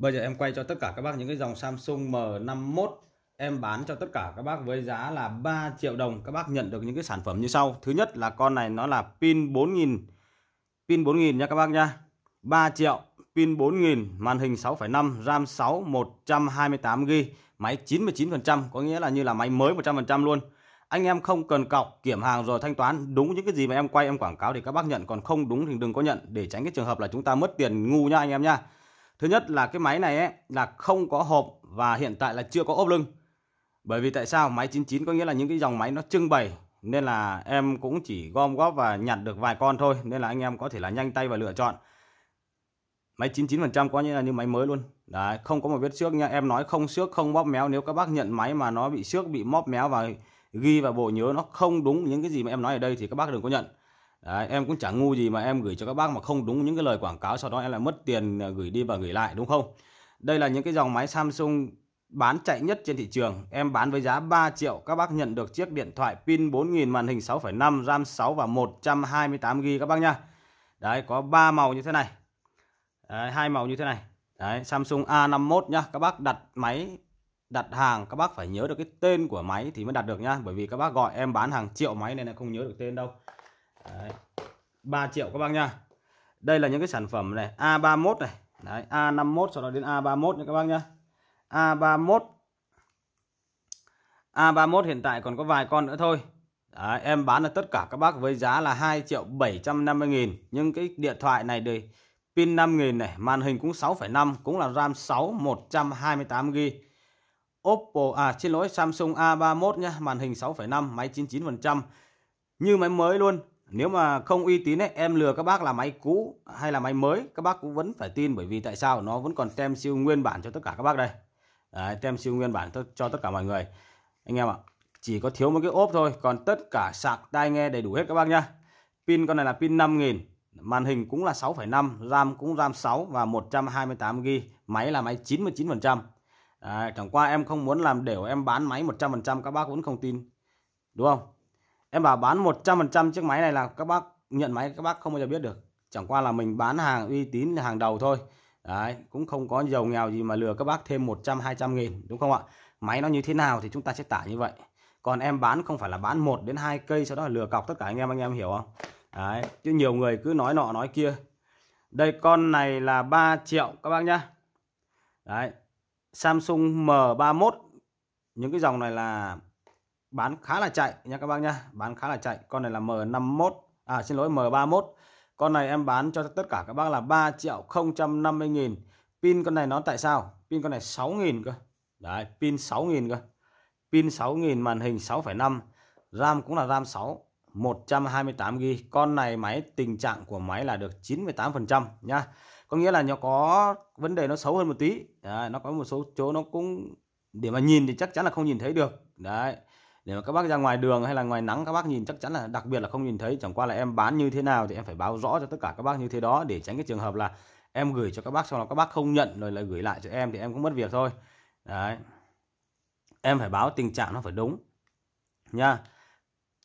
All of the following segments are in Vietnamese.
Bây giờ em quay cho tất cả các bác những cái dòng Samsung M51 em bán cho tất cả các bác với giá là 3 triệu đồng. Các bác nhận được những cái sản phẩm như sau. Thứ nhất là con này nó là pin 4000. Pin 4000 nha các bác nha. 3 triệu, pin 4000, màn hình 6.5, RAM 6, 128 GB, máy 99%, có nghĩa là như là máy mới 100% luôn. Anh em không cần cọc, kiểm hàng rồi thanh toán đúng những cái gì mà em quay em quảng cáo thì các bác nhận còn không đúng thì đừng có nhận để tránh cái trường hợp là chúng ta mất tiền ngu nha anh em nha. Thứ nhất là cái máy này ấy, là không có hộp và hiện tại là chưa có ốp lưng. Bởi vì tại sao máy 99 có nghĩa là những cái dòng máy nó trưng bày nên là em cũng chỉ gom góp và nhặt được vài con thôi nên là anh em có thể là nhanh tay và lựa chọn. Máy 99% có nghĩa là như máy mới luôn. Đấy, không có một vết xước nha. Em nói không xước, không bóp méo. Nếu các bác nhận máy mà nó bị xước, bị móp méo và ghi vào bộ nhớ nó không đúng những cái gì mà em nói ở đây thì các bác đừng có nhận. Đấy, em cũng chẳng ngu gì mà em gửi cho các bác mà không đúng những cái lời quảng cáo sau đó em lại mất tiền à, gửi đi và gửi lại đúng không? Đây là những cái dòng máy Samsung bán chạy nhất trên thị trường. Em bán với giá 3 triệu các bác nhận được chiếc điện thoại pin 4000 màn hình 6.5, RAM 6 và 128 GB các bác nha Đấy có 3 màu như thế này. Đấy, hai màu như thế này. Đấy, Samsung A51 nhá. Các bác đặt máy đặt hàng các bác phải nhớ được cái tên của máy thì mới đặt được nhá, bởi vì các bác gọi em bán hàng triệu máy này là không nhớ được tên đâu. Đấy. 3 triệu các bác nha đây là những cái sản phẩm này A31 này Đấy, A51 sau đó đến A31 nha các bác nhá A31 A31 hiện tại còn có vài con nữa thôi Đấy, em bán được tất cả các bác với giá là 2 triệu 750 nghìn Nhưng cái điện thoại này đời, pin 5 nghìn này Màn hình cũng 6,5 Cũng là RAM 6 128GB Oppo, à xin lỗi Samsung A31 nhá Màn hình 6,5 máy 99% Như máy mới luôn nếu mà không uy tín ấy, em lừa các bác là máy cũ hay là máy mới các bác cũng vẫn phải tin bởi vì tại sao nó vẫn còn tem siêu nguyên bản cho tất cả các bác đây Đấy, tem siêu nguyên bản cho tất cả mọi người anh em ạ chỉ có thiếu một cái ốp thôi còn tất cả sạc tai nghe đầy đủ hết các bác nhá pin con này là pin 5000 màn hình cũng là 6,5 RAM cũng RAM 6 và 128GB máy là máy 99% Đấy, chẳng qua em không muốn làm đều em bán máy 100% các bác vẫn không tin đúng không em bảo bán 100% chiếc máy này là các bác nhận máy các bác không bao giờ biết được chẳng qua là mình bán hàng uy tín hàng đầu thôi đấy cũng không có giàu nghèo gì mà lừa các bác thêm 100 200 nghìn đúng không ạ máy nó như thế nào thì chúng ta sẽ tả như vậy còn em bán không phải là bán một đến hai cây sau đó là lừa cọc tất cả anh em anh em hiểu không đấy chứ nhiều người cứ nói nọ nói kia đây con này là 3 triệu các bác nhá đấy Samsung M31 những cái dòng này là bán khá là chạy nha các bác nha bán khá là chạy con này là M51 à xin lỗi M31 con này em bán cho tất cả các bác là 3 triệu 050 nghìn pin con này nó tại sao pin con này 6 nghìn cơ đấy pin 6 nghìn cơ pin 6 nghìn màn hình 6,5 RAM cũng là RAM 6 128GB con này máy tình trạng của máy là được 98% nhá có nghĩa là nó có vấn đề nó xấu hơn một tí đấy, nó có một số chỗ nó cũng để mà nhìn thì chắc chắn là không nhìn thấy được đấy để mà các bác ra ngoài đường hay là ngoài nắng các bác nhìn chắc chắn là đặc biệt là không nhìn thấy chẳng qua là em bán như thế nào thì em phải báo rõ cho tất cả các bác như thế đó để tránh cái trường hợp là em gửi cho các bác xong là các bác không nhận rồi lại gửi lại cho em thì em cũng mất việc thôi đấy em phải báo tình trạng nó phải đúng nha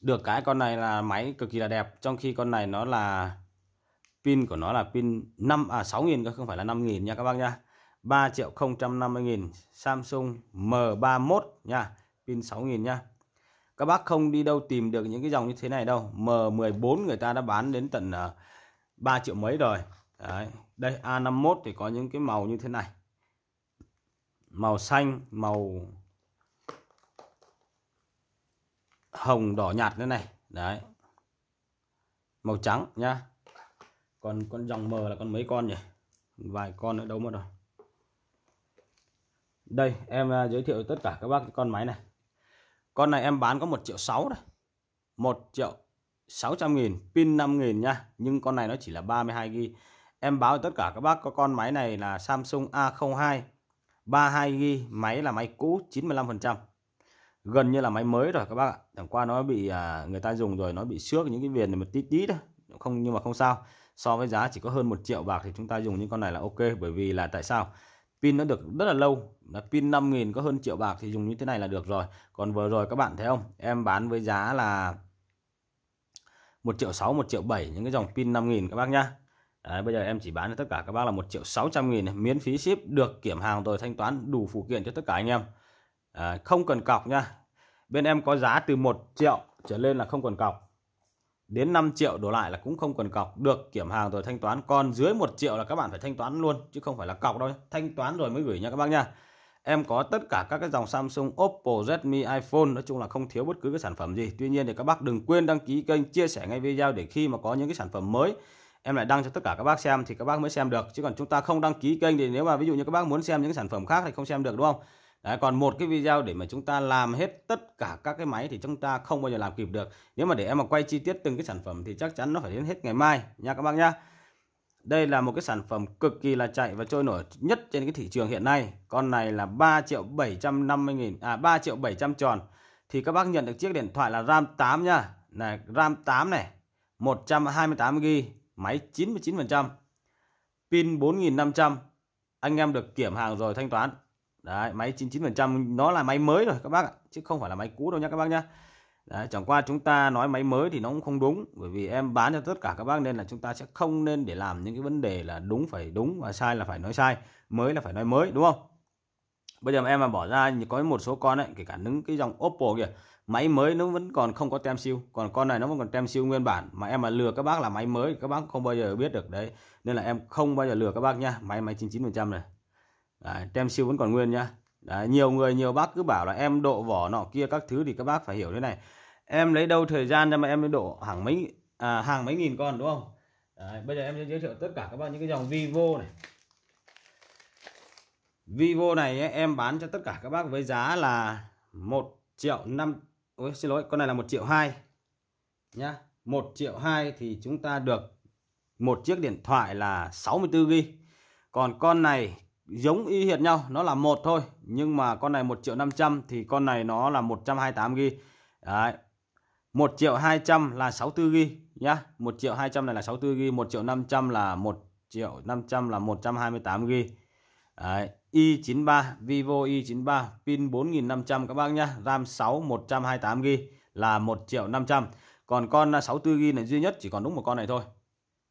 được cái con này là máy cực kỳ là đẹp trong khi con này nó là pin của nó là pin 5 à 6.000 không phải là 5 nghìn nha các bác nha 3 triệu 050 nghìn Samsung M31 nha pin 6 nghìn nha các bác không đi đâu tìm được những cái dòng như thế này đâu M14 người ta đã bán đến tận 3 à, triệu mấy rồi Đấy. đây A51 thì có những cái màu như thế này màu xanh màu hồng đỏ nhạt thế này đấy màu trắng nhá còn con dòng mờ là con mấy con nhỉ vài con nữa đâu mất rồi đây em à, giới thiệu tất cả các bác con máy này con này em bán có 1 triệu 6 đây. 1 triệu 600 nghìn, pin 5 nghìn nha. Nhưng con này nó chỉ là 32 g Em báo tất cả các bác có con máy này là Samsung A02 32 g máy là máy cũ 95%. Gần như là máy mới rồi các bác ạ. Chẳng qua nó bị à, người ta dùng rồi nó bị xước những cái viền này một tí tí thôi. Không nhưng mà không sao. So với giá chỉ có hơn 1 triệu bạc thì chúng ta dùng những con này là ok bởi vì là tại sao? pin nó được rất là lâu là pin 5.000 có hơn triệu bạc thì dùng như thế này là được rồi còn vừa rồi các bạn thấy không em bán với giá là 1 triệu 6 1 triệu 7 những cái dòng pin 5.000 các bác nhá Đấy, bây giờ em chỉ bán cho tất cả các bác là 1 triệu 600 nghìn miễn phí ship được kiểm hàng rồi thanh toán đủ phụ kiện cho tất cả anh em à, không cần cọc nha bên em có giá từ 1 triệu trở lên là không cần cọc đến 5 triệu đổ lại là cũng không cần cọc được kiểm hàng rồi thanh toán còn dưới 1 triệu là các bạn phải thanh toán luôn chứ không phải là cọc đâu thanh toán rồi mới gửi nha các bác nha em có tất cả các cái dòng Samsung, Oppo, Redmi, iPhone nói chung là không thiếu bất cứ cái sản phẩm gì tuy nhiên thì các bác đừng quên đăng ký kênh chia sẻ ngay video để khi mà có những cái sản phẩm mới em lại đăng cho tất cả các bác xem thì các bác mới xem được chứ còn chúng ta không đăng ký kênh thì nếu mà ví dụ như các bác muốn xem những sản phẩm khác thì không xem được đúng không Đấy, còn một cái video để mà chúng ta làm hết tất cả các cái máy thì chúng ta không bao giờ làm kịp được. Nếu mà để em mà quay chi tiết từng cái sản phẩm thì chắc chắn nó phải đến hết ngày mai nha các bác nhá. Đây là một cái sản phẩm cực kỳ là chạy và trôi nổi nhất trên cái thị trường hiện nay. Con này là 3 triệu 750 nghìn, à 3 triệu 700 tròn. Thì các bác nhận được chiếc điện thoại là RAM 8 nha. Này, RAM 8 này, 128GB, máy 99%, pin 4500. Anh em được kiểm hàng rồi thanh toán đấy máy 99% nó là máy mới rồi các bác ạ chứ không phải là máy cũ đâu nhá các bác nhá Đấy, chẳng qua chúng ta nói máy mới thì nó cũng không đúng bởi vì em bán cho tất cả các bác nên là chúng ta sẽ không nên để làm những cái vấn đề là đúng phải đúng và sai là phải nói sai mới là phải nói mới đúng không bây giờ mà em mà bỏ ra có một số con ấy kể cả đứng cái dòng Oppo kìa máy mới nó vẫn còn không có tem siêu còn con này nó vẫn còn tem siêu nguyên bản mà em mà lừa các bác là máy mới các bác không bao giờ biết được đấy nên là em không bao giờ lừa các bác nhá máy máy 99% này Đấy, tem siêu vẫn còn nguyên nhá Đấy, nhiều người nhiều bác cứ bảo là em độ vỏ nọ kia các thứ thì các bác phải hiểu thế này em lấy đâu thời gian ra mà em độ hàng mấy à, hàng mấy nghìn con đúng không Đấy, bây giờ em sẽ giới thiệu tất cả các bác những cái dòng vivo này vivo này em bán cho tất cả các bác với giá là 1 triệu 5 Ôi, xin lỗi con này là 1 triệu 2 nhá 1 triệu 2 thì chúng ta được một chiếc điện thoại là 64 GB còn con này giống y hệt nhau nó là một thôi nhưng mà con này 1 triệu 500 thì con này nó là 128 GB đấy 1 triệu 200 là 64 GB nhá 1 triệu 200 này là 64 GB 1 triệu 500 là 1 triệu 500 là 128 GB đấy i93 Vivo i93 pin 4500 các bác nhá RAM 6 128 GB là 1 triệu 500 còn con 64 GB này duy nhất chỉ còn đúng một con này thôi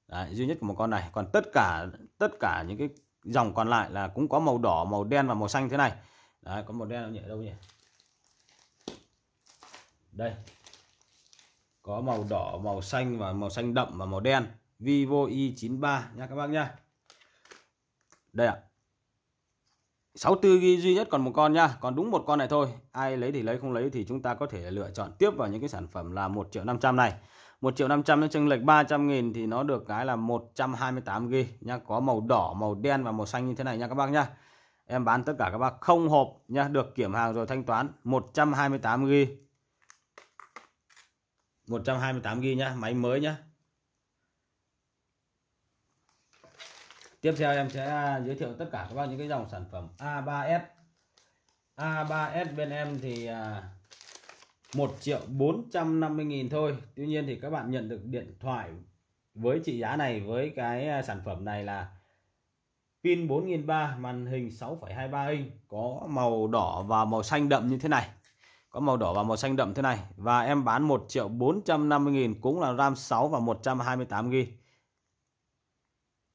Đấy, duy nhất của một con này còn tất cả tất cả những cái dòng còn lại là cũng có màu đỏ màu đen và màu xanh thế này đấy có màu đen nhỉ đâu nhỉ đây có màu đỏ màu xanh và màu xanh đậm và màu đen Vivo y 93 nha các bác nha. đây ạ à. 64 GB duy nhất còn một con nha còn đúng một con này thôi ai lấy thì lấy không lấy thì chúng ta có thể lựa chọn tiếp vào những cái sản phẩm là 1 triệu 500 này 1 triệu 500 nó chênh lệch 300 nghìn thì nó được cái là 128 g nha có màu đỏ màu đen và màu xanh như thế này nha các bác nhá em bán tất cả các bác không hộp nha được kiểm hàng rồi thanh toán 128 g 128 g nhá máy mới nhá tiếp theo em sẽ à, giới thiệu tất cả các bác những cái dòng sản phẩm A3s A3s bên em thì à, 1 triệu 450 nghìn thôi Tuy nhiên thì các bạn nhận được điện thoại với trị giá này với cái à, sản phẩm này là pin 4003 màn hình 6,23 inch có màu đỏ và màu xanh đậm như thế này có màu đỏ và màu xanh đậm thế này và em bán 1 triệu 450 nghìn cũng là RAM 6 và 128 GB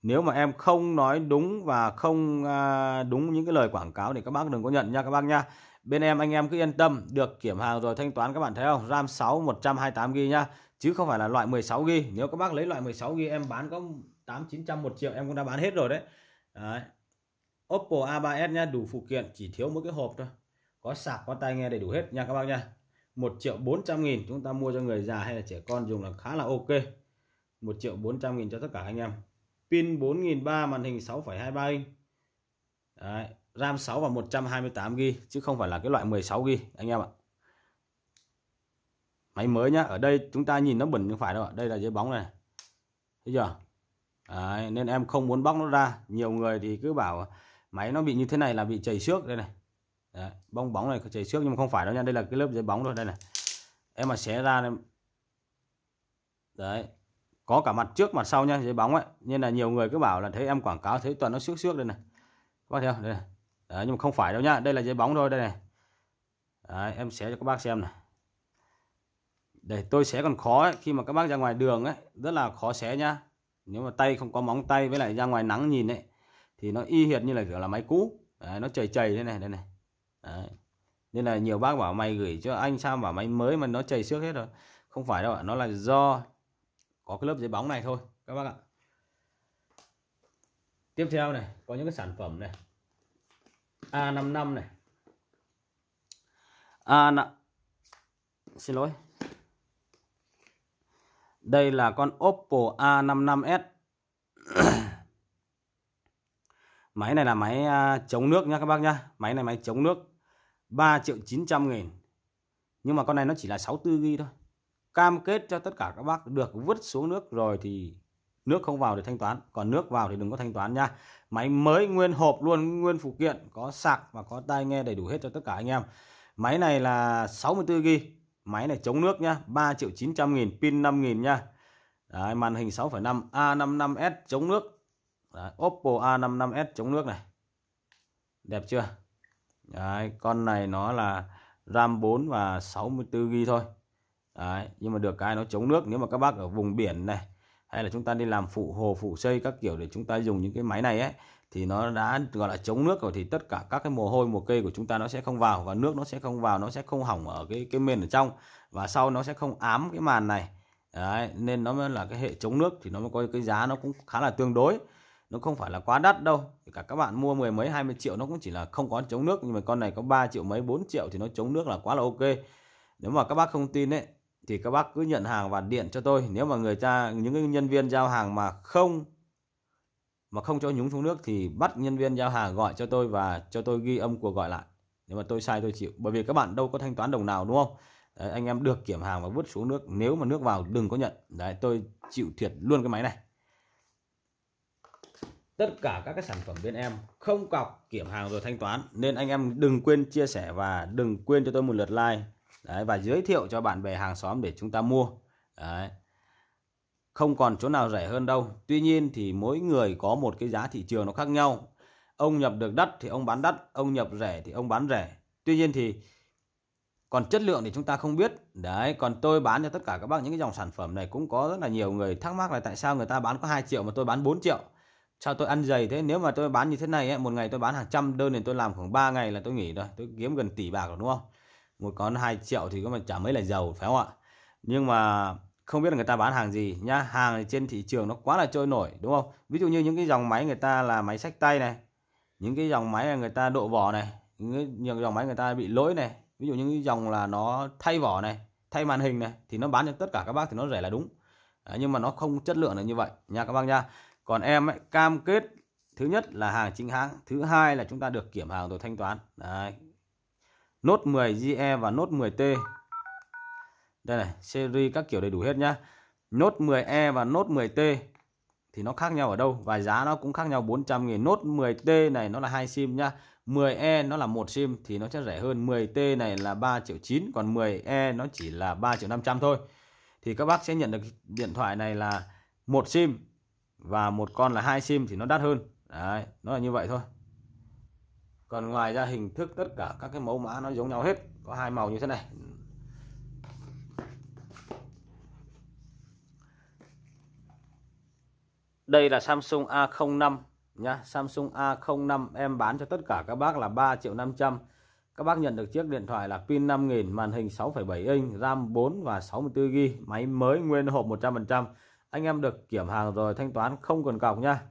nếu mà em không nói đúng và không à, đúng những cái lời quảng cáo thì các bác đừng có nhận nha các bác nha Bên em anh em cứ yên tâm, được kiểm hàng rồi thanh toán các bạn thấy không? RAM 6 128GB nhá, chứ không phải là loại 16GB. Nếu các bác lấy loại 16GB em bán có 8 900 1 triệu em cũng đã bán hết rồi đấy. Đấy. Oppo A3s nhá, đủ phụ kiện, chỉ thiếu mỗi cái hộp thôi. Có sạc, có tai nghe đầy đủ hết nha các bác nha. 1 triệu 400 nghìn chúng ta mua cho người già hay là trẻ con dùng là khá là ok. 1 triệu 400 nghìn cho tất cả anh em. Pin 4300 màn hình 6,23 inch. Đấy, RAM 6 và 128GB chứ không phải là cái loại 16GB anh em ạ. Máy mới nhá, ở đây chúng ta nhìn nó bẩn không phải đâu ạ. Đây là giấy bóng này. Thấy chưa? Đấy, nên em không muốn bóc nó ra. Nhiều người thì cứ bảo máy nó bị như thế này là bị chảy xước đây này. Đấy, bong bóng này chảy xước nhưng mà không phải đâu nha. Đây là cái lớp giấy bóng thôi đây này. Em mà xé ra này. Đấy, có cả mặt trước mặt sau nha, giấy bóng ấy. Nên là nhiều người cứ bảo là thấy em quảng cáo thấy toàn nó xước xước đây này. Các bác thấy không? Đây này. Đấy, nhưng mà không phải đâu nhá đây là giấy bóng thôi đây này Đấy, em sẽ cho các bác xem này để tôi sẽ còn khó ấy, khi mà các bác ra ngoài đường ấy rất là khó xé nhá nếu mà tay không có móng tay với lại ra ngoài nắng nhìn ấy thì nó y hệt như là kiểu là máy cũ Đấy, nó chảy chảy thế này đây này Đấy. nên là nhiều bác bảo mày gửi cho anh sao bảo máy mới mà nó chảy xước hết rồi không phải đâu ạ nó là do có cái lớp giấy bóng này thôi các bác ạ tiếp theo này có những cái sản phẩm này A55 này A à, xin lỗi đây là con Oppo A55s máy này là máy à, chống nước nha các bác nhá máy này máy chống nước 3 triệu 900 nghìn nhưng mà con này nó chỉ là 64 ghi thôi cam kết cho tất cả các bác được vứt xuống nước rồi thì nước không vào thì thanh toán còn nước vào thì đừng có thanh toán nha máy mới nguyên hộp luôn nguyên phụ kiện có sạc và có tai nghe đầy đủ hết cho tất cả anh em máy này là 64 g máy này chống nước nhá 3 triệu 900 nghìn pin 5 nghìn nha Đấy, màn hình 6,5 A55s chống nước Đấy, Oppo A55s chống nước này đẹp chưa Đấy, con này nó là RAM 4 và 64 g thôi Đấy, nhưng mà được cái nó chống nước nếu mà các bác ở vùng biển này hay là chúng ta đi làm phụ hồ phụ xây các kiểu để chúng ta dùng những cái máy này ấy thì nó đã gọi là chống nước rồi thì tất cả các cái mồ hôi mồ cây của chúng ta nó sẽ không vào và nước nó sẽ không vào nó sẽ không hỏng ở cái cái mền ở trong và sau nó sẽ không ám cái màn này Đấy, nên nó mới là cái hệ chống nước thì nó mới có cái giá nó cũng khá là tương đối nó không phải là quá đắt đâu thì cả các bạn mua mười mấy hai mươi triệu nó cũng chỉ là không có chống nước nhưng mà con này có 3 triệu mấy 4 triệu thì nó chống nước là quá là ok nếu mà các bác không tin ấy thì các bác cứ nhận hàng và điện cho tôi nếu mà người ta những cái nhân viên giao hàng mà không mà không cho nhúng xuống nước thì bắt nhân viên giao hàng gọi cho tôi và cho tôi ghi âm cuộc gọi lại nếu mà tôi sai tôi chịu bởi vì các bạn đâu có thanh toán đồng nào đúng không đấy, anh em được kiểm hàng và vứt xuống nước nếu mà nước vào đừng có nhận đấy tôi chịu thiệt luôn cái máy này tất cả các cái sản phẩm bên em không cọc kiểm hàng rồi thanh toán nên anh em đừng quên chia sẻ và đừng quên cho tôi một lượt like Đấy, và giới thiệu cho bạn bè hàng xóm để chúng ta mua. Đấy. Không còn chỗ nào rẻ hơn đâu. Tuy nhiên thì mỗi người có một cái giá thị trường nó khác nhau. Ông nhập được đất thì ông bán đất, ông nhập rẻ thì ông bán rẻ. Tuy nhiên thì còn chất lượng thì chúng ta không biết. Đấy, còn tôi bán cho tất cả các bác những cái dòng sản phẩm này cũng có rất là nhiều người thắc mắc là tại sao người ta bán có 2 triệu mà tôi bán 4 triệu. Sao tôi ăn dày thế? Nếu mà tôi bán như thế này ấy, một ngày tôi bán hàng trăm đơn thì tôi làm khoảng 3 ngày là tôi nghỉ rồi. Tôi kiếm gần tỷ bạc rồi đúng không? một con 2 triệu thì có mà chả mấy là giàu phải không ạ nhưng mà không biết là người ta bán hàng gì nhá hàng trên thị trường nó quá là trôi nổi đúng không ví dụ như những cái dòng máy người ta là máy sách tay này những cái dòng máy là người ta độ vỏ này những cái dòng máy người ta bị lỗi này ví dụ những cái dòng là nó thay vỏ này thay màn hình này thì nó bán cho tất cả các bác thì nó rẻ là đúng Đấy, nhưng mà nó không chất lượng là như vậy nha các bác nha còn em ấy, cam kết thứ nhất là hàng chính hãng thứ hai là chúng ta được kiểm hàng rồi thanh toán Đấy, nốt 10 JE và nốt 10T. Đây này, series các kiểu đầy đủ hết nhá. Nốt 10E e và nốt 10T thì nó khác nhau ở đâu và giá nó cũng khác nhau 400 nghìn nốt 10T này nó là hai sim nhá 10E nó là một sim thì nó sẽ rẻ hơn 10T này là 3 triệu 9 còn 10E nó chỉ là 3 triệu 500 thôi thì các bác sẽ nhận được điện thoại này là một sim và một con là hai sim thì nó đắt hơn đấy nó là như vậy thôi còn ngoài ra hình thức tất cả các cái mẫu mã nó giống nhau hết có hai màu như thế này đây là Samsung A05 nhá Samsung A05 em bán cho tất cả các bác là 3 triệu 500 các bác nhận được chiếc điện thoại là pin 5000 màn hình 6,7 inch RAM 4 và 64GB máy mới nguyên hộp 100% anh em được kiểm hàng rồi thanh toán không cần cọc nha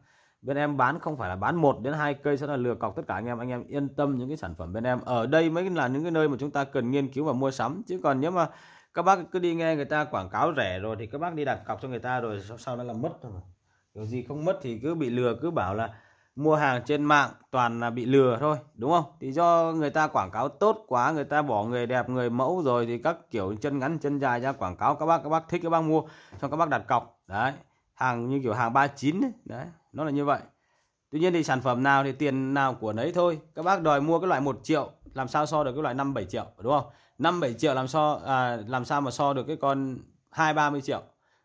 bên em bán không phải là bán một đến hai cây sẽ là lừa cọc tất cả anh em anh em yên tâm những cái sản phẩm bên em ở đây mới là những cái nơi mà chúng ta cần nghiên cứu và mua sắm chứ còn nếu mà các bác cứ đi nghe người ta quảng cáo rẻ rồi thì các bác đi đặt cọc cho người ta rồi sau, sau đó là mất rồi kiểu gì không mất thì cứ bị lừa cứ bảo là mua hàng trên mạng toàn là bị lừa thôi đúng không thì do người ta quảng cáo tốt quá người ta bỏ người đẹp người mẫu rồi thì các kiểu chân ngắn chân dài ra quảng cáo các bác các bác thích các bác mua cho các bác đặt cọc đấy hàng như kiểu hàng 39 ấy. đấy nó là như vậy tuy nhiên thì sản phẩm nào thì tiền nào của nấy thôi các bác đòi mua cái loại 1 triệu làm sao so được cái loại 5 7 triệu đúng không 5 7 triệu làm so à, làm sao mà so được cái con 2 30 triệu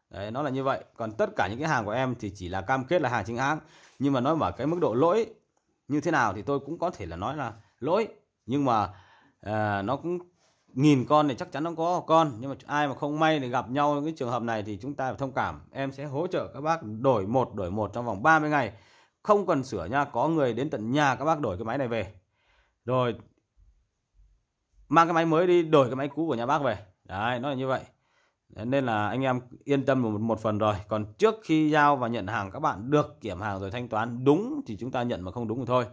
Đấy, nó là như vậy còn tất cả những cái hàng của em thì chỉ là cam kết là hàng chính hãng nhưng mà nói vào cái mức độ lỗi như thế nào thì tôi cũng có thể là nói là lỗi nhưng mà à, nó cũng nghìn con thì chắc chắn nó có một con nhưng mà ai mà không may thì gặp nhau cái trường hợp này thì chúng ta phải thông cảm em sẽ hỗ trợ các bác đổi một đổi một trong vòng 30 ngày không cần sửa nha có người đến tận nhà các bác đổi cái máy này về rồi mang cái máy mới đi đổi cái máy cũ của nhà bác về đấy nó là như vậy nên là anh em yên tâm một, một phần rồi còn trước khi giao và nhận hàng các bạn được kiểm hàng rồi thanh toán đúng thì chúng ta nhận mà không đúng thì thôi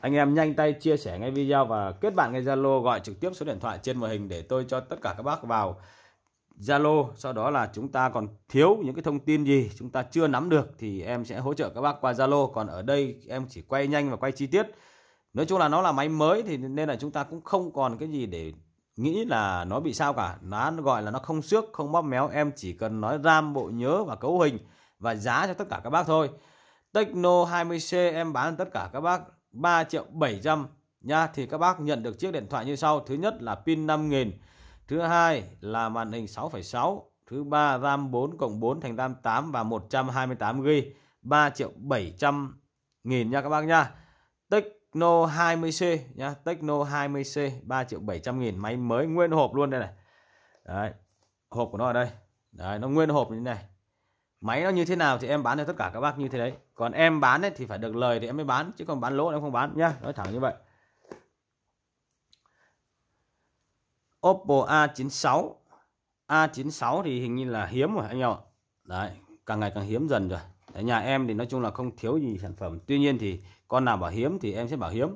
anh em nhanh tay chia sẻ ngay video và kết bạn ngay Zalo gọi trực tiếp số điện thoại trên màn hình để tôi cho tất cả các bác vào Zalo sau đó là chúng ta còn thiếu những cái thông tin gì chúng ta chưa nắm được thì em sẽ hỗ trợ các bác qua Zalo còn ở đây em chỉ quay nhanh và quay chi tiết nói chung là nó là máy mới thì nên là chúng ta cũng không còn cái gì để nghĩ là nó bị sao cả nó gọi là nó không xước không bóp méo em chỉ cần nói ram bộ nhớ và cấu hình và giá cho tất cả các bác thôi Techno 20C em bán tất cả các bác 3 triệu 700 nha thì các bác nhận được chiếc điện thoại như sau thứ nhất là pin 5000 thứ hai là màn hình 6,6 thứ ba RAM 4 cộng 4 thành RAM 8 và 128 GB 3 triệu 700 nghìn nha các bác nha Techno 20C nha Techno 20C 3 triệu 700 nghìn máy mới nguyên hộp luôn đây này Đấy, hộp của nó ở đây Đấy, nó nguyên hộp như thế này máy nó như thế nào thì em bán cho tất cả các bác như thế đấy còn em bán ấy, thì phải được lời thì em mới bán chứ còn bán lỗ em không bán nhá nói thẳng như vậy Oppo A96 A96 thì hình như là hiếm rồi anh em ạ đấy càng ngày càng hiếm dần rồi Đấy, nhà em thì nói chung là không thiếu gì sản phẩm tuy nhiên thì con nào bảo hiếm thì em sẽ bảo hiếm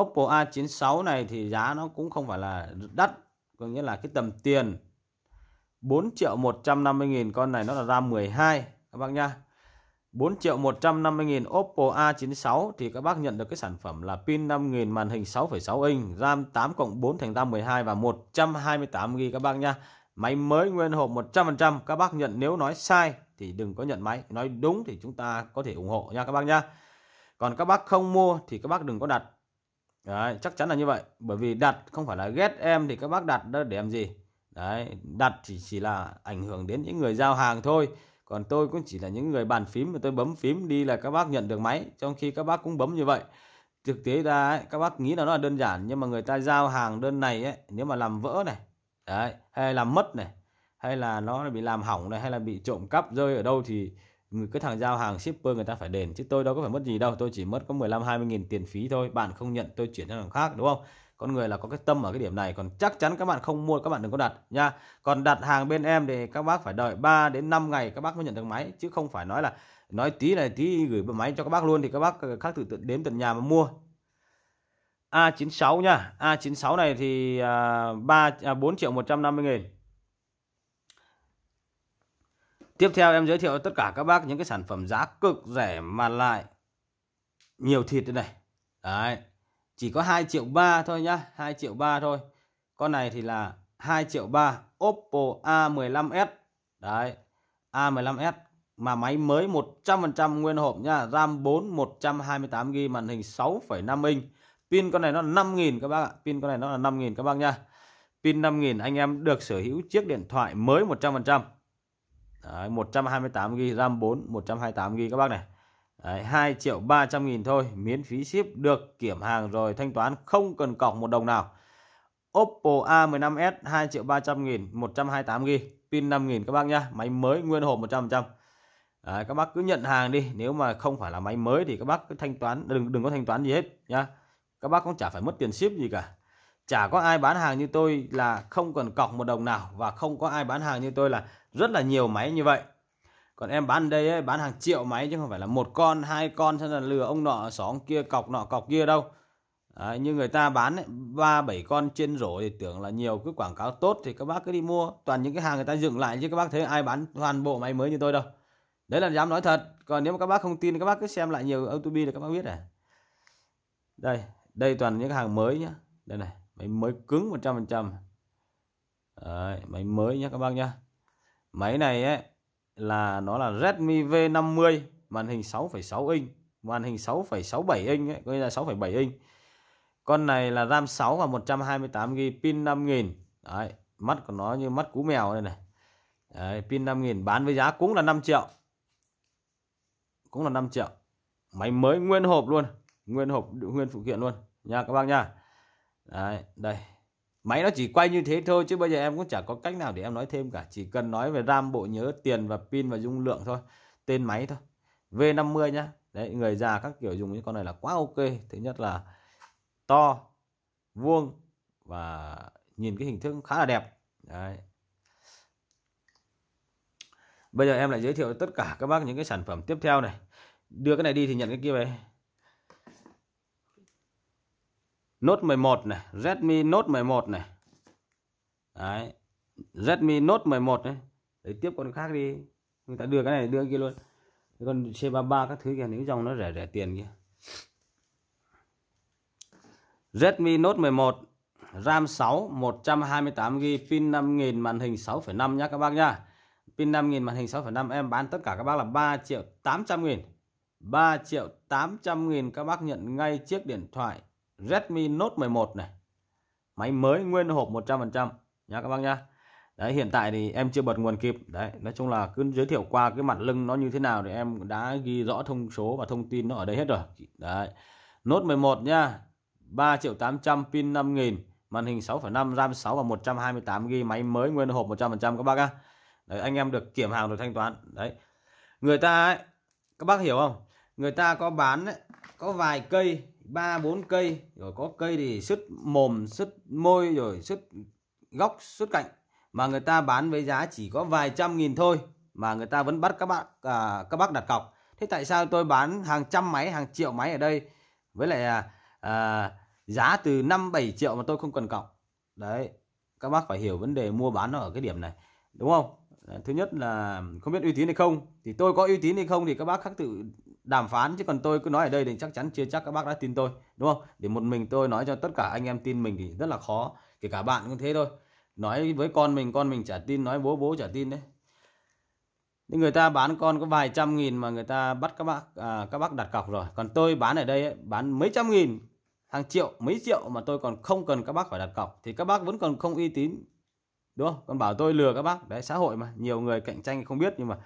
Oppo A96 này thì giá nó cũng không phải là đắt có nghĩa là cái tầm tiền 4 triệu 150 nghìn con này nó là RAM 12 các bác nhá 4 triệu 150 nghìn Oppo A96 thì các bác nhận được cái sản phẩm là pin 5000 màn hình 6,6 inch RAM 8 cộng 4 thành RAM 12 và 128GB các bác nhá Máy mới nguyên hộp 100% các bác nhận nếu nói sai thì đừng có nhận máy Nói đúng thì chúng ta có thể ủng hộ nha các bác nhá Còn các bác không mua thì các bác đừng có đặt Đấy, chắc chắn là như vậy bởi vì đặt không phải là ghét em thì các bác đặt đó để làm gì đấy đặt thì chỉ là ảnh hưởng đến những người giao hàng thôi còn tôi cũng chỉ là những người bàn phím mà tôi bấm phím đi là các bác nhận được máy trong khi các bác cũng bấm như vậy thực tế ra ấy, các bác nghĩ là nó là đơn giản nhưng mà người ta giao hàng đơn này ấy, nếu mà làm vỡ này đấy hay làm mất này hay là nó bị làm hỏng này hay là bị trộm cắp rơi ở đâu thì cái thằng giao hàng shipper người ta phải đền chứ tôi đâu có phải mất gì đâu tôi chỉ mất có 15 20 nghìn tiền phí thôi bạn không nhận tôi chuyển cho thằng khác đúng không con người là có cái tâm ở cái điểm này còn chắc chắn các bạn không mua các bạn đừng có đặt nha còn đặt hàng bên em thì các bác phải đợi 3 đến 5 ngày các bác mới nhận được máy chứ không phải nói là nói tí này tí gửi máy cho các bác luôn thì các bác khác tự đến tận nhà mà mua A96 nha A96 này thì à, 3 à, 4 triệu 150 nghìn Tiếp theo em giới thiệu tất cả các bác những cái sản phẩm giá cực rẻ mà lại nhiều thịt đây này. Đấy chỉ có 2 triệu 3 thôi nhá 2 triệu 3 thôi con này thì là 2 triệu 3 Oppo A15s đấy A15s mà máy mới 100% nguyên hộp nhá RAM 4 128GB màn hình 6,5 inch pin con này nó là 5.000 các bác ạ pin con này nó là 5.000 các bác nhá pin 5.000 anh em được sở hữu chiếc điện thoại mới 100% Đấy, 128GB RAM 4 128GB các bác này Đấy, 2 triệu 300 nghìn thôi miễn phí ship được kiểm hàng rồi thanh toán không cần cọc một đồng nào Oppo A15s 2 triệu 300 nghìn 128 gb pin nghìn các bác nhá máy mới nguyên hộp 100% Đấy, các bác cứ nhận hàng đi nếu mà không phải là máy mới thì các bác cứ thanh toán đừng đừng có thanh toán gì hết nhá các bác cũng chả phải mất tiền ship gì cả chả có ai bán hàng như tôi là không cần cọc một đồng nào và không có ai bán hàng như tôi là rất là nhiều máy như vậy còn em bán đây ấy, bán hàng triệu máy chứ không phải là một con hai con cho là lừa ông nọ xóm kia cọc nọ cọc kia đâu Đấy, như người ta bán ba bảy con trên rổ thì tưởng là nhiều cứ quảng cáo tốt thì các bác cứ đi mua toàn những cái hàng người ta dựng lại chứ các bác thấy ai bán toàn bộ máy mới như tôi đâu đấy là dám nói thật còn nếu mà các bác không tin các bác cứ xem lại nhiều YouTube là các bác biết này đây đây toàn những cái hàng mới nhá đây này máy mới cứng 100% trăm máy mới nhá các bác nhá máy này ấy là nó là Redmi V50 màn hình 6,6 inch màn hình 6,67 inch ấy, coi là 6,7 inch con này là RAM 6 và 128GB pin 5000 đấy mắt của nó như mắt cú mèo đây này đấy, pin 5000 bán với giá cũng là 5 triệu cũng là 5 triệu máy mới nguyên hộp luôn nguyên hộp nguyên phụ kiện luôn nha các bác nha đấy đây Máy nó chỉ quay như thế thôi chứ bây giờ em cũng chả có cách nào để em nói thêm cả. Chỉ cần nói về RAM bộ nhớ, tiền và pin và dung lượng thôi. Tên máy thôi. V50 nhá. Đấy, người già các kiểu dùng những con này là quá ok. Thứ nhất là to, vuông và nhìn cái hình thức khá là đẹp. Đấy. Bây giờ em lại giới thiệu tất cả các bác những cái sản phẩm tiếp theo này. Đưa cái này đi thì nhận cái kia về. Note 11 này, Redmi Note 11 này. Đấy. Redmi Note 11 đấy. Đấy tiếp con khác đi. Người ta đưa cái này đưa cái kia luôn. Cái con C33 các thứ kia những dòng nó rẻ rẻ tiền kia. Redmi Note 11 RAM 6 128GB pin 5000 màn hình 6.5 nhá các bác nhá. Pin 5000 màn hình 6.5 em bán tất cả các bác là 3 triệu 800 nghìn 3 triệu 800 nghìn các bác nhận ngay chiếc điện thoại Redmi Note 11 này. Máy mới nguyên hộp 100% nha các bác nhá. Đấy hiện tại thì em chưa bật nguồn kịp. Đấy, nói chung là cứ giới thiệu qua cái mặt lưng nó như thế nào thì em đã ghi rõ thông số và thông tin nó ở đây hết rồi. Đấy. Note 11 nha. 3 triệu 800 pin 5000, màn hình 6.5 RAM 6 và 128 GB, máy mới nguyên hộp 100% các bác ạ. Đấy anh em được kiểm hàng rồi thanh toán. Đấy. Người ta ấy, các bác hiểu không? Người ta có bán ấy, có vài cây ba bốn cây rồi có cây thì sứt mồm sứt môi rồi sứt góc sứt cạnh mà người ta bán với giá chỉ có vài trăm nghìn thôi mà người ta vẫn bắt các bạn à, các bác đặt cọc thế tại sao tôi bán hàng trăm máy hàng triệu máy ở đây với lại à, à, giá từ 5 7 triệu mà tôi không cần cọc đấy các bác phải hiểu vấn đề mua bán nó ở cái điểm này đúng không thứ nhất là không biết uy tín hay không thì tôi có uy tín hay không thì các bác khác tự đàm phán chứ còn tôi cứ nói ở đây thì chắc chắn chưa chắc các bác đã tin tôi đúng không để một mình tôi nói cho tất cả anh em tin mình thì rất là khó kể cả bạn cũng thế thôi nói với con mình con mình chả tin nói bố bố chả tin đấy nhưng người ta bán con có vài trăm nghìn mà người ta bắt các bác à, các bác đặt cọc rồi còn tôi bán ở đây ấy, bán mấy trăm nghìn hàng triệu mấy triệu mà tôi còn không cần các bác phải đặt cọc thì các bác vẫn còn không uy tín đúng không còn bảo tôi lừa các bác đấy xã hội mà nhiều người cạnh tranh không biết nhưng mà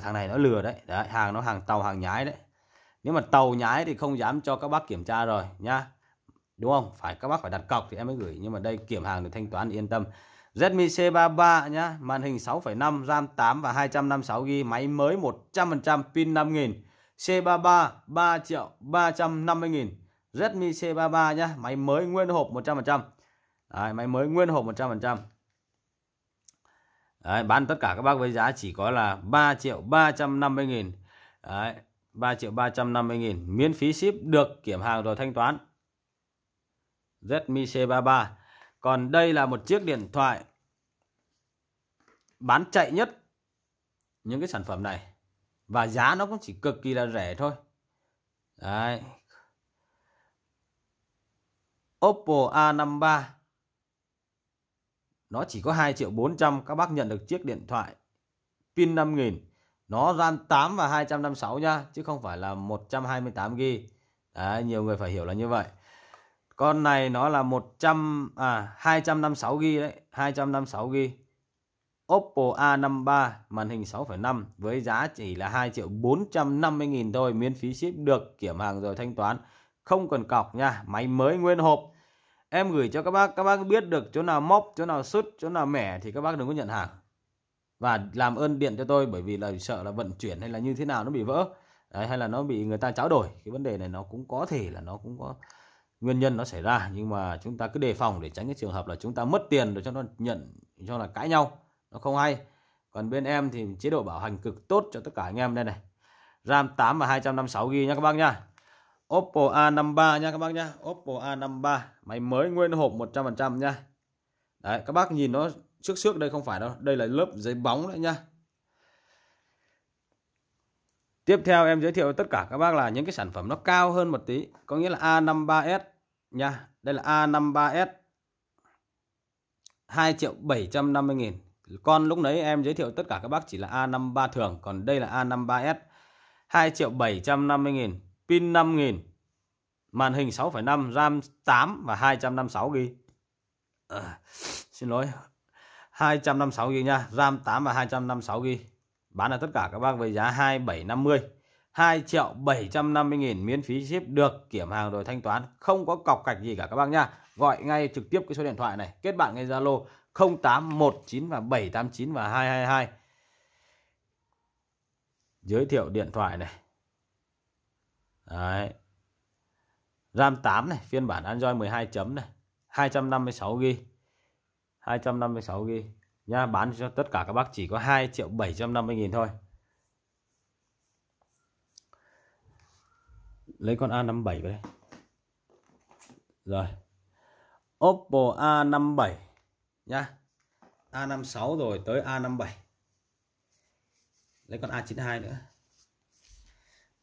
thằng này nó lừa đấy đấy hàng nó hàng tàu hàng nhái đấy nếu mà tàu nhái thì không dám cho các bác kiểm tra rồi nhá đúng không phải các bác phải đặt cọc thì em mới gửi nhưng mà đây kiểm hàng được thanh toán yên tâm Redmi C33 nhá màn hình 6,5 RAM 8 và 256 GB máy mới 100% pin 5000 C33 3 triệu 350 nghìn Redmi C33 nhá máy mới nguyên hộp 100% Đấy, máy mới nguyên hộp 100% Đấy, bán tất cả các bác với giá chỉ có là 3 triệu 350 nghìn. Đấy, 3 triệu 350 nghìn. Miễn phí ship được kiểm hàng rồi thanh toán. Redmi C33. Còn đây là một chiếc điện thoại bán chạy nhất những cái sản phẩm này. Và giá nó cũng chỉ cực kỳ là rẻ thôi. Đấy. Oppo A53 nó chỉ có 2 triệu 400 các bác nhận được chiếc điện thoại pin 5000. Nó RAM 8 và 256 nha, chứ không phải là 128 GB. Đấy, nhiều người phải hiểu là như vậy. Con này nó là 100 à 256 GB đấy, 256 GB. Oppo A53 màn hình 6,5 với giá chỉ là 2 triệu 450 nghìn thôi miễn phí ship được kiểm hàng rồi thanh toán không cần cọc nha máy mới nguyên hộp em gửi cho các bác các bác biết được chỗ nào móc chỗ nào sút chỗ nào mẻ thì các bác đừng có nhận hàng và làm ơn điện cho tôi bởi vì là sợ là vận chuyển hay là như thế nào nó bị vỡ Đấy, hay là nó bị người ta tráo đổi cái vấn đề này nó cũng có thể là nó cũng có nguyên nhân nó xảy ra nhưng mà chúng ta cứ đề phòng để tránh cái trường hợp là chúng ta mất tiền rồi cho nó nhận cho là cãi nhau nó không hay còn bên em thì chế độ bảo hành cực tốt cho tất cả anh em đây này RAM 8 và 256 GB nha các bác nha Oppo A53 nha các bác nhá Oppo A53 máy mới nguyên hộp 100% nha Đấy các bác nhìn nó trước trước đây không phải đâu Đây là lớp giấy bóng đấy nha Tiếp theo em giới thiệu tất cả các bác là những cái sản phẩm nó cao hơn một tí Có nghĩa là A53s nha Đây là A53s 2 triệu 750 nghìn Con lúc nãy em giới thiệu tất cả các bác chỉ là A53 thường Còn đây là A53s 2 triệu 750 nghìn pin 5000, màn hình 6,5, RAM 8 và 256 GB. À, xin lỗi, 256 GB nha, RAM 8 và 256 GB. Bán là tất cả các bác với giá 2750. 2 triệu 750 nghìn miễn phí ship được kiểm hàng rồi thanh toán không có cọc cạch gì cả các bác nha gọi ngay trực tiếp cái số điện thoại này kết bạn ngay Zalo 0819 và 789 và 222 giới thiệu điện thoại này Đấy. RAM 8 này, phiên bản Android 12 chấm này, 256 GB. 256 GB nha, bán cho tất cả các bác chỉ có 2 triệu 750 nghìn thôi. Lấy con A57 vào đây. Rồi. Oppo A57 nhá. A56 rồi tới A57. Lấy con A92 nữa.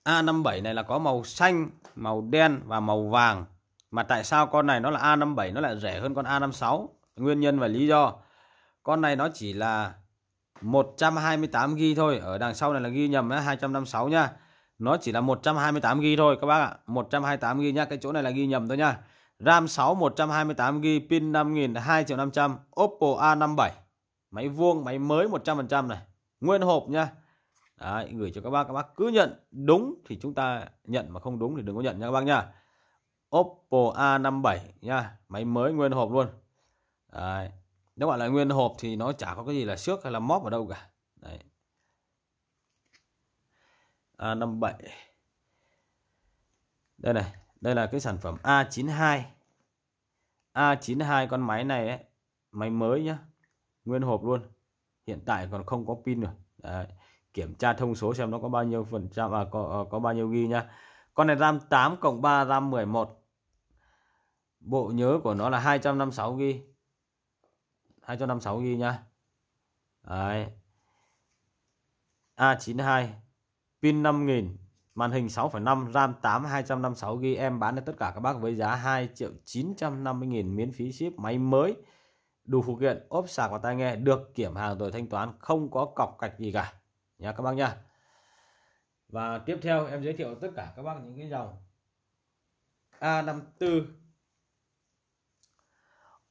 A57 này là có màu xanh, màu đen và màu vàng. Mà tại sao con này nó là A57 nó lại rẻ hơn con A56? Nguyên nhân và lý do. Con này nó chỉ là 128 GB thôi, ở đằng sau này là ghi nhầm á 256 nha. Nó chỉ là 128 GB thôi các bác ạ, 128 GB nha, cái chỗ này là ghi nhầm thôi nha. RAM 6 128 GB, pin 5000 2500, Oppo A57. Máy vuông, máy mới 100% này. Nguyên hộp nha. Đấy, gửi cho các bác các bác cứ nhận đúng thì chúng ta nhận mà không đúng thì đừng có nhận nha các bác nha Oppo A57 nha máy mới nguyên hộp luôn Đấy. nếu bạn là nguyên hộp thì nó chả có cái gì là xước hay là móp ở đâu cả Đấy. A57 đây này đây là cái sản phẩm A92 A92 con máy này ấy, máy mới nhá nguyên hộp luôn hiện tại còn không có pin rồi Đấy kiểm tra thông số xem nó có bao nhiêu phần trăm và có à, có bao nhiêu ghi nhá. Con này RAM 8 cộng 3 RAM 11. Bộ nhớ của nó là 256 GB. 256 GB nhá. Đấy. A92 pin 5000 màn hình 6.5 RAM 8 256 GB em bán cho tất cả các bác với giá 2 triệu 950 nghìn miễn phí ship máy mới đủ phụ kiện ốp sạc và tai nghe được kiểm hàng rồi thanh toán không có cọc cạch gì cả nha các bác nha và tiếp theo em giới thiệu tất cả các bác những cái dòng A54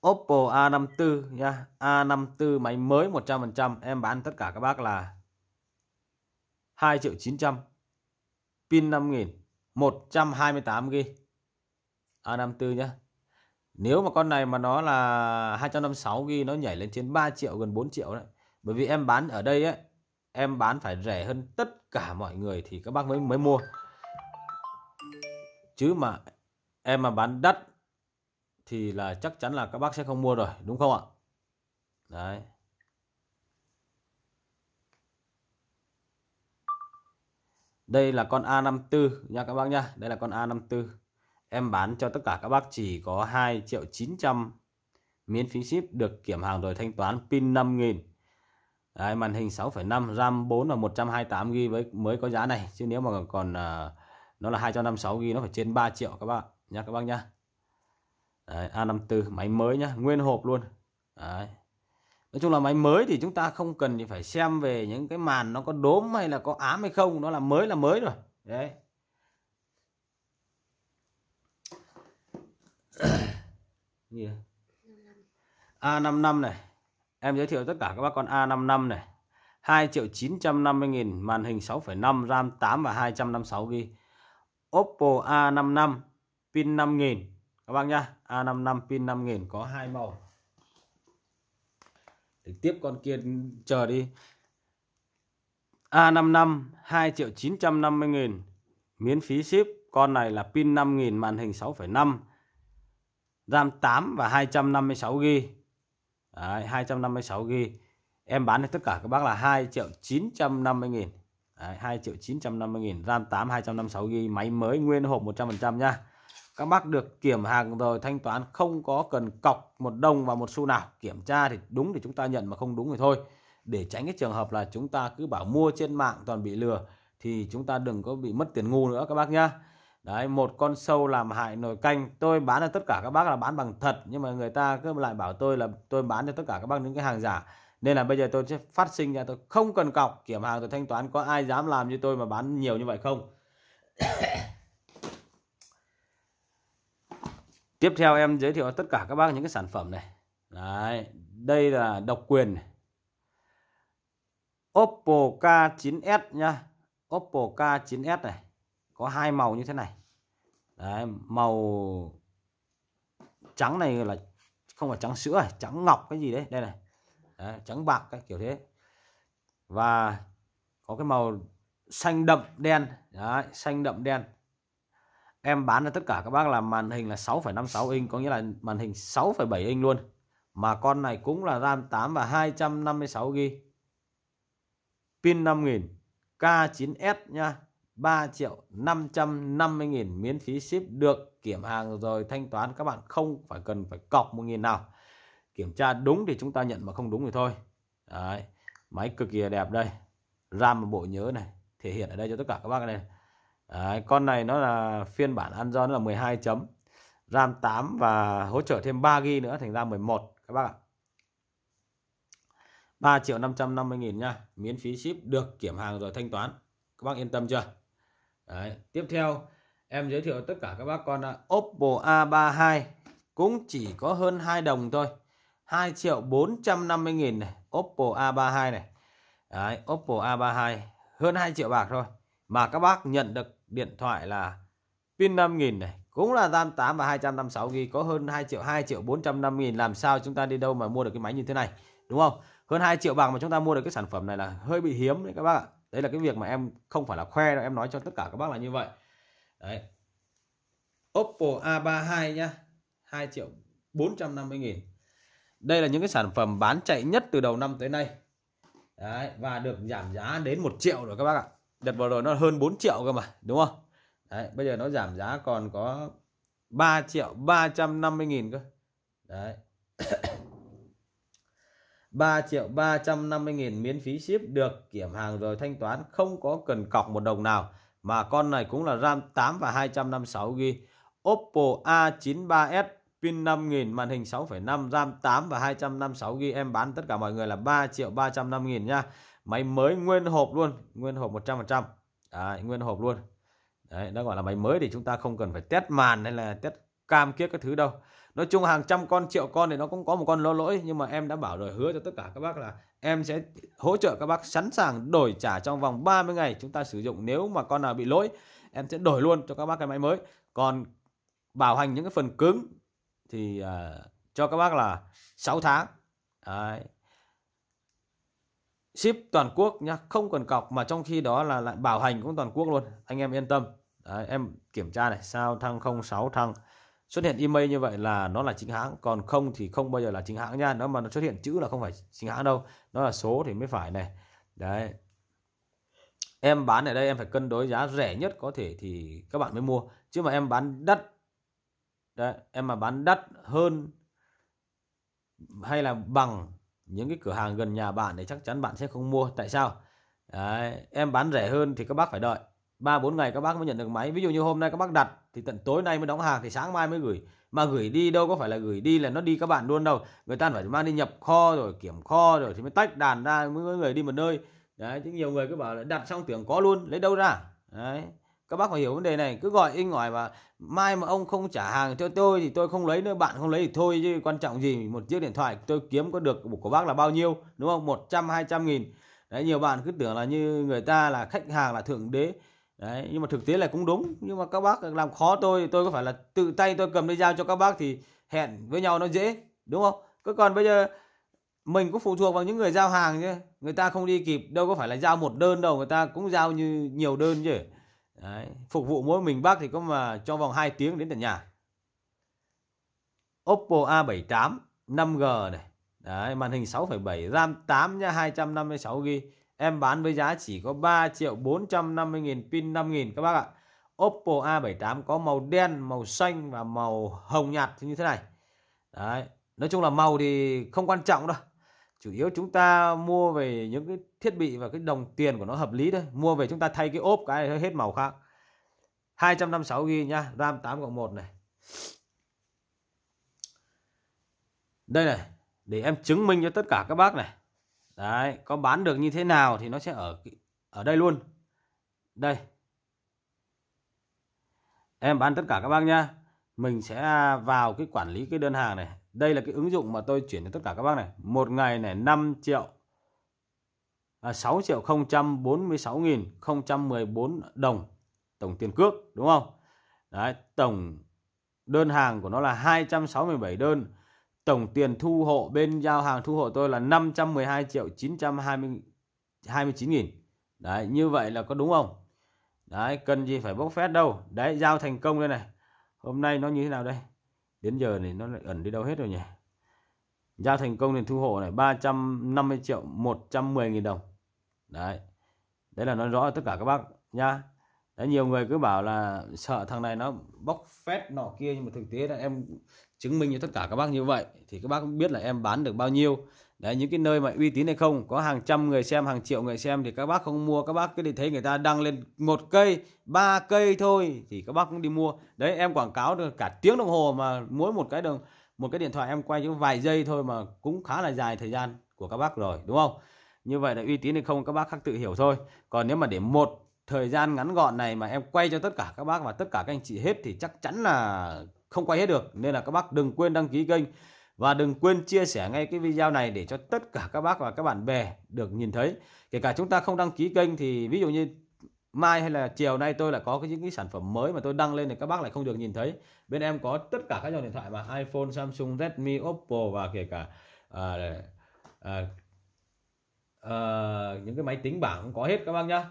Oppo A54 nha A54 máy mới 100% em bán tất cả các bác là 2 triệu 900 pin 5000 128GB A54 nhá nếu mà con này mà nó là 256GB nó nhảy lên trên 3 triệu gần 4 triệu đấy bởi vì em bán ở đây ấy em bán phải rẻ hơn tất cả mọi người thì các bác mới mới mua chứ mà em mà bán đắt thì là chắc chắn là các bác sẽ không mua rồi đúng không ạ đấy đây là con A54 nha các bác nha đây là con A54 em bán cho tất cả các bác chỉ có 2 triệu 900 miễn phí ship được kiểm hàng rồi thanh toán pin 5000 Đấy, màn hình 6,5 RAM 4 và 128 GB với mới có giá này chứ nếu mà còn, còn à, nó là 256 GB nó phải trên 3 triệu các bạn nhá các bác nhá. Đấy, A54 máy mới nhá, nguyên hộp luôn. Đấy. Nói chung là máy mới thì chúng ta không cần thì phải xem về những cái màn nó có đốm hay là có ám hay không, nó là mới là mới rồi. Đấy. Gì đây? A55 này Em giới thiệu tất cả các bác con A55 này. 2 triệu 950 nghìn màn hình 6,5 RAM 8 và 256 GB. Oppo A55 pin 5000 các bác nhá. A55 pin 5000 có hai màu. Để tiếp con kia chờ đi. A55 2 triệu 950 nghìn miễn phí ship. Con này là pin 5000 màn hình 6,5 RAM 8 và 256 GB Đấy, 256 GB em bán cho tất cả các bác là 2 triệu 950 nghìn Đấy, 2 triệu 950 nghìn RAM 8 256 GB máy mới nguyên hộp 100% nha các bác được kiểm hàng rồi thanh toán không có cần cọc một đồng và một xu nào kiểm tra thì đúng thì chúng ta nhận mà không đúng thì thôi để tránh cái trường hợp là chúng ta cứ bảo mua trên mạng toàn bị lừa thì chúng ta đừng có bị mất tiền ngu nữa các bác nhá Đấy, một con sâu làm hại nồi canh. Tôi bán cho tất cả các bác là bán bằng thật nhưng mà người ta cứ lại bảo tôi là tôi bán cho tất cả các bác những cái hàng giả. Nên là bây giờ tôi sẽ phát sinh ra tôi không cần cọc kiểm hàng tôi thanh toán có ai dám làm như tôi mà bán nhiều như vậy không? Tiếp theo em giới thiệu tất cả các bác những cái sản phẩm này. Đấy, đây là độc quyền này. Oppo K9s nhá. Oppo K9s này có hai màu như thế này Đấy, màu trắng này là không phải trắng sữa trắng ngọc cái gì đấy đây này đấy, trắng bạc cái kiểu thế và có cái màu xanh đậm đen đấy, xanh đậm đen em bán cho tất cả các bác là màn hình là 6,56 inch có nghĩa là màn hình 6,7 inch luôn mà con này cũng là RAM 8 và 256 g pin 5000 K9S nha 3 triệu 550 nghìn miễn phí ship được kiểm hàng rồi thanh toán các bạn không phải cần phải cọc 1 nghìn nào kiểm tra đúng thì chúng ta nhận mà không đúng thì thôi Đấy. máy cực kỳ đẹp đây RAM một bộ nhớ này thể hiện ở đây cho tất cả các bác này Đấy. con này nó là phiên bản ăn do nó là 12 chấm RAM 8 và hỗ trợ thêm 3 ghi nữa thành ra 11 các bác ạ 3 triệu 550 nghìn nha miễn phí ship được kiểm hàng rồi thanh toán các bác yên tâm chưa Đấy. tiếp theo em giới thiệu tất cả các bác con là Oppo A32 cũng chỉ có hơn 2 đồng thôi 2 triệu 450 nghìn này Oppo A32 này Đấy, Oppo A32 hơn 2 triệu bạc thôi mà các bác nhận được điện thoại là pin 5000 này cũng là ram 88 và 256 GB có hơn 2 triệu 2 triệu 450 nghìn làm sao chúng ta đi đâu mà mua được cái máy như thế này đúng không hơn 2 triệu bạc mà chúng ta mua được cái sản phẩm này là hơi bị hiếm đấy các bác ạ đấy là cái việc mà em không phải là khoe đâu em nói cho tất cả các bác là như vậy đấy Oppo A32 nhá 2 triệu 450 nghìn đây là những cái sản phẩm bán chạy nhất từ đầu năm tới nay đấy và được giảm giá đến 1 triệu rồi các bác ạ đợt vừa rồi nó hơn 4 triệu cơ mà đúng không đấy bây giờ nó giảm giá còn có 3 triệu 350 nghìn cơ đấy 3 triệu 350 nghìn miễn phí ship được kiểm hàng rồi thanh toán không có cần cọc một đồng nào mà con này cũng là RAM 8 và 256GB Oppo A93s pin 5000 màn hình 6,5 RAM 8 và 256GB em bán tất cả mọi người là 3 triệu 350 nghìn nha máy mới nguyên hộp luôn nguyên hộp 100% à, nguyên hộp luôn đấy nó gọi là máy mới thì chúng ta không cần phải test màn hay là test cam kiếp các thứ đâu nói chung hàng trăm con triệu con thì nó cũng có một con lỗ lỗi nhưng mà em đã bảo rồi hứa cho tất cả các bác là em sẽ hỗ trợ các bác sẵn sàng đổi trả trong vòng 30 ngày chúng ta sử dụng nếu mà con nào bị lỗi em sẽ đổi luôn cho các bác cái máy mới còn bảo hành những cái phần cứng thì uh, cho các bác là 6 tháng Đấy. ship toàn quốc nhá không cần cọc mà trong khi đó là lại bảo hành cũng toàn quốc luôn anh em yên tâm Đấy, em kiểm tra này sao thăng 06 thăng xuất hiện email như vậy là nó là chính hãng còn không thì không bao giờ là chính hãng nha nó mà nó xuất hiện chữ là không phải chính hãng đâu nó là số thì mới phải này đấy em bán ở đây em phải cân đối giá rẻ nhất có thể thì các bạn mới mua chứ mà em bán đắt đấy, em mà bán đắt hơn hay là bằng những cái cửa hàng gần nhà bạn thì chắc chắn bạn sẽ không mua tại sao đấy, em bán rẻ hơn thì các bác phải đợi ba bốn ngày các bác mới nhận được máy ví dụ như hôm nay các bác đặt thì tận tối nay mới đóng hàng thì sáng mai mới gửi mà gửi đi đâu có phải là gửi đi là nó đi các bạn luôn đâu người ta phải mang đi nhập kho rồi kiểm kho rồi thì mới tách đàn ra mới có người đi một nơi đấy chứ nhiều người cứ bảo là đặt xong tưởng có luôn lấy đâu ra đấy các bác phải hiểu vấn đề này cứ gọi in ngoài và mai mà ông không trả hàng cho tôi thì tôi không lấy nữa bạn không lấy thì thôi chứ quan trọng gì một chiếc điện thoại tôi kiếm có được của bác là bao nhiêu đúng không một trăm hai trăm nghìn đấy nhiều bạn cứ tưởng là như người ta là khách hàng là thượng đế đấy nhưng mà thực tế là cũng đúng nhưng mà các bác làm khó tôi tôi có phải là tự tay tôi cầm đi giao cho các bác thì hẹn với nhau nó dễ đúng không cứ còn bây giờ mình cũng phụ thuộc vào những người giao hàng chứ người ta không đi kịp đâu có phải là giao một đơn đâu người ta cũng giao như nhiều đơn chứ Đấy. phục vụ mỗi mình bác thì có mà trong vòng 2 tiếng đến tận nhà Oppo A78 5G này Đấy, màn hình 6,7 RAM 8 nha 256 GB Em bán với giá chỉ có 3 triệu 450 nghìn pin 5 nghìn các bác ạ. Oppo A78 có màu đen, màu xanh và màu hồng nhạt như thế này. Đấy. Nói chung là màu thì không quan trọng đâu. Chủ yếu chúng ta mua về những cái thiết bị và cái đồng tiền của nó hợp lý thôi, Mua về chúng ta thay cái ốp cái hết màu khác. 256GB nhá, RAM 8 cộng 1 này. Đây này, để em chứng minh cho tất cả các bác này. Đấy, có bán được như thế nào thì nó sẽ ở ở đây luôn. Đây. Em bán tất cả các bác nhá. Mình sẽ vào cái quản lý cái đơn hàng này. Đây là cái ứng dụng mà tôi chuyển cho tất cả các bác này. Một ngày này 5 triệu à, 6 triệu 046 nghìn 014 đồng tổng tiền cước đúng không? Đấy, tổng đơn hàng của nó là 267 đơn Tổng tiền thu hộ bên giao hàng thu hộ tôi là 512 triệu 920 29 nghìn. Đấy, như vậy là có đúng không? Đấy, cần gì phải bốc phét đâu. Đấy, giao thành công đây này. Hôm nay nó như thế nào đây? Đến giờ này nó lại ẩn đi đâu hết rồi nhỉ? Giao thành công tiền thu hộ này 350 triệu 110 nghìn đồng. Đấy. Đấy là nói rõ tất cả các bác nha. Đấy, nhiều người cứ bảo là sợ thằng này nó bốc phét nọ kia nhưng mà thực tế là em chứng minh cho tất cả các bác như vậy thì các bác biết là em bán được bao nhiêu đấy những cái nơi mà uy tín hay không có hàng trăm người xem hàng triệu người xem thì các bác không mua các bác cứ để thấy người ta đăng lên một cây ba cây thôi thì các bác cũng đi mua đấy em quảng cáo được cả tiếng đồng hồ mà mỗi một cái đồng một cái điện thoại em quay những vài giây thôi mà cũng khá là dài thời gian của các bác rồi đúng không như vậy là uy tín hay không các bác khác tự hiểu thôi còn nếu mà để một thời gian ngắn gọn này mà em quay cho tất cả các bác và tất cả các anh chị hết thì chắc chắn là không quay hết được nên là các bác đừng quên đăng ký kênh và đừng quên chia sẻ ngay cái video này để cho tất cả các bác và các bạn bè được nhìn thấy kể cả chúng ta không đăng ký kênh thì ví dụ như mai hay là chiều nay tôi lại có cái những cái sản phẩm mới mà tôi đăng lên thì các bác lại không được nhìn thấy bên em có tất cả các dòng điện thoại mà iPhone Samsung Redmi Oppo và kể cả à, à, à, những cái máy tính bảng cũng có hết các bác nhá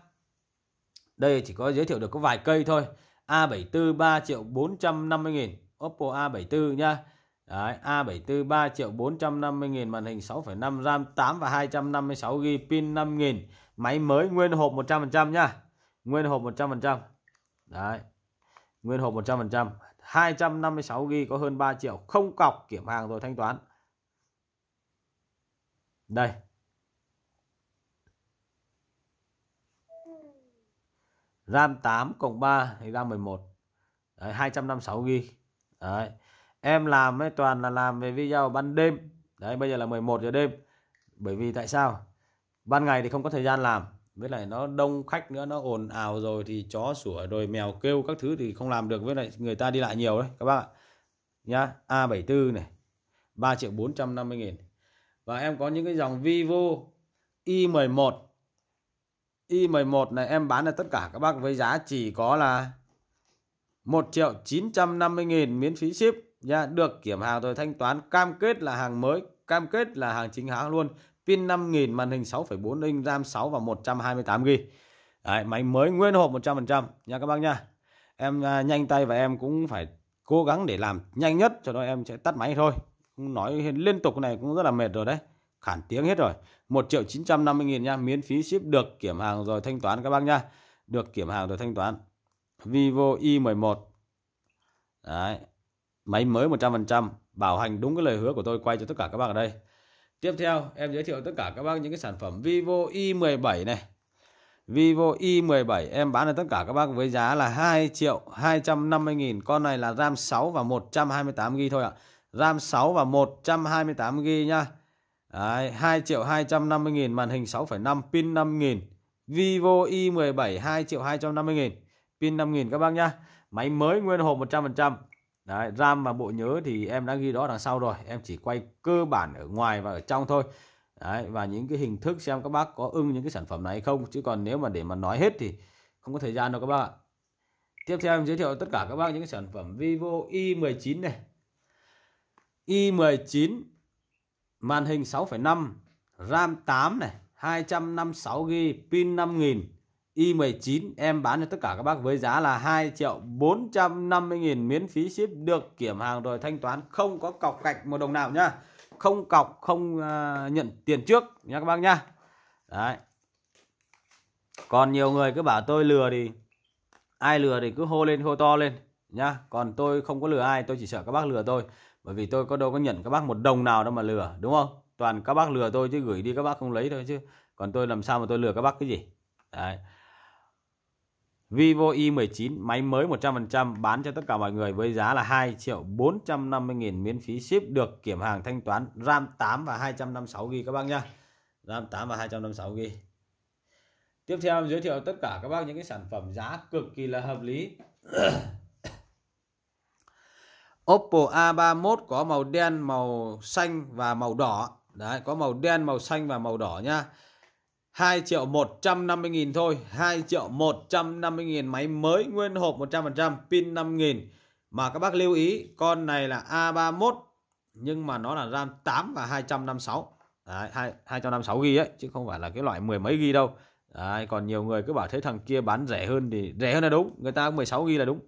đây chỉ có giới thiệu được có vài cây thôi A74 3 triệu 450 nghìn Oppo A74 nhá. Đấy, A74 3 triệu 450 nghìn màn hình 6,5 RAM 8 và 256 GB pin 5000 máy mới nguyên hộp 100% nhá nguyên hộp 100% đấy nguyên hộp 100% 256 GB có hơn 3 triệu không cọc kiểm hàng rồi thanh toán đây RAM 8 cộng 3 thì ra 11 đấy, 256 GB Đấy. Em làm ấy toàn là làm về video ban đêm. Đấy bây giờ là 11 giờ đêm. Bởi vì tại sao? Ban ngày thì không có thời gian làm. Với lại nó đông khách nữa, nó ồn ào rồi thì chó sủa rồi mèo kêu các thứ thì không làm được với lại người ta đi lại nhiều đấy các bạn ạ. Nhá, A74 này. 3 triệu 450 nghìn Và em có những cái dòng Vivo i11 i11 này em bán là tất cả các bác với giá chỉ có là 1 triệu 950 nghìn miễn phí ship nha được kiểm hàng rồi thanh toán cam kết là hàng mới cam kết là hàng chính hãng luôn pin nghìn màn hình 6,4 inch RAM 6 và 128 GB Đấy, máy mới nguyên hộp 100% nha các bác nha em à, nhanh tay và em cũng phải cố gắng để làm nhanh nhất cho đó em sẽ tắt máy thôi nói liên tục này cũng rất là mệt rồi đấy khản tiếng hết rồi 1 triệu 950 nghìn nha miễn phí ship được kiểm hàng rồi thanh toán các bác nha được kiểm hàng rồi thanh toán Vivo i11 Đấy. Máy mới 100% Bảo hành đúng cái lời hứa của tôi quay cho tất cả các bạn ở đây Tiếp theo em giới thiệu tất cả các bác những cái sản phẩm Vivo i17 này Vivo i17 em bán cho tất cả các bác với giá là 2 triệu 250 nghìn Con này là RAM 6 và 128GB thôi ạ RAM 6 và 128GB nha Đấy, 2 triệu 250 nghìn màn hình 6,5 pin 5 nghìn Vivo i17 2 triệu 250 nghìn pin 5000 các bác nhá máy mới nguyên hộp 100% Đấy, RAM và bộ nhớ thì em đã ghi đó đằng sau rồi em chỉ quay cơ bản ở ngoài và ở trong thôi Đấy, và những cái hình thức xem các bác có ưng những cái sản phẩm này hay không chứ còn nếu mà để mà nói hết thì không có thời gian đâu các bác ạ tiếp theo em giới thiệu tất cả các bác những cái sản phẩm Vivo i19 này i19 màn hình 6,5 RAM 8 này 256 GB pin 5000 Y19 em bán cho tất cả các bác với giá là 2 triệu 450 nghìn miễn phí ship được kiểm hàng rồi thanh toán không có cọc cạch một đồng nào nhá không cọc không uh, nhận tiền trước nha các bác nhá đấy còn nhiều người cứ bảo tôi lừa thì ai lừa thì cứ hô lên hô to lên nhá còn tôi không có lừa ai tôi chỉ sợ các bác lừa tôi bởi vì tôi có đâu có nhận các bác một đồng nào đâu mà lừa đúng không toàn các bác lừa tôi chứ gửi đi các bác không lấy thôi chứ còn tôi làm sao mà tôi lừa các bác cái gì đấy Vivo i19 máy mới 100% bán cho tất cả mọi người với giá là 2 triệu 450 nghìn miễn phí ship được kiểm hàng thanh toán RAM 8 và 256GB các bác nhá. RAM 8 và 256GB. Tiếp theo em giới thiệu tất cả các bác những cái sản phẩm giá cực kỳ là hợp lý. Oppo A31 có màu đen, màu xanh và màu đỏ. Đấy, có màu đen, màu xanh và màu đỏ nhá. 2 triệu 150 nghìn thôi 2 triệu 150 nghìn máy mới nguyên hộp 100% pin 5 nghìn mà các bác lưu ý con này là A31 nhưng mà nó là RAM 8 và 256 Đấy, 256 ghi ấy chứ không phải là cái loại mười mấy ghi đâu Đấy, còn nhiều người cứ bảo thế thằng kia bán rẻ hơn thì rẻ hơn là đúng người ta 16 ghi là đúng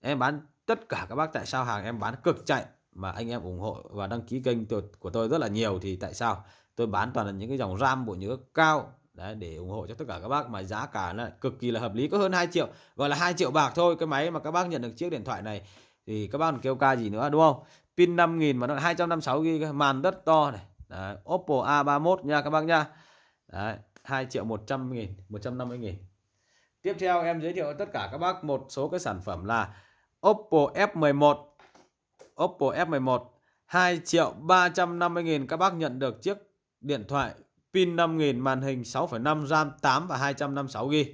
em bán tất cả các bác tại sao hàng em bán cực chạy mà anh em ủng hộ và đăng ký kênh của tôi rất là nhiều thì tại sao tôi bán toàn là những cái dòng RAM bộ nhớ cao Đấy, để ủng hộ cho tất cả các bác mà giá cả là cực kỳ là hợp lý có hơn 2 triệu gọi là 2 triệu bạc thôi cái máy mà các bác nhận được chiếc điện thoại này thì các bác còn kêu ca gì nữa đúng không pin 5000 mà nó 256 GB màn rất to này Đấy, Oppo A31 nha các bác nha Đấy, 2 triệu 100 nghìn 150 nghìn tiếp theo em giới thiệu tất cả các bác một số cái sản phẩm là Oppo F11 Oppo F11 2 triệu 350 nghìn các bác nhận được chiếc điện thoại pin 5000 màn hình 6.5 RAM 8 và 256GB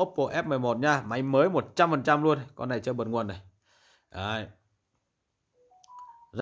Oppo F11 nha máy mới 100% luôn con này chơi bật nguồn này Đấy.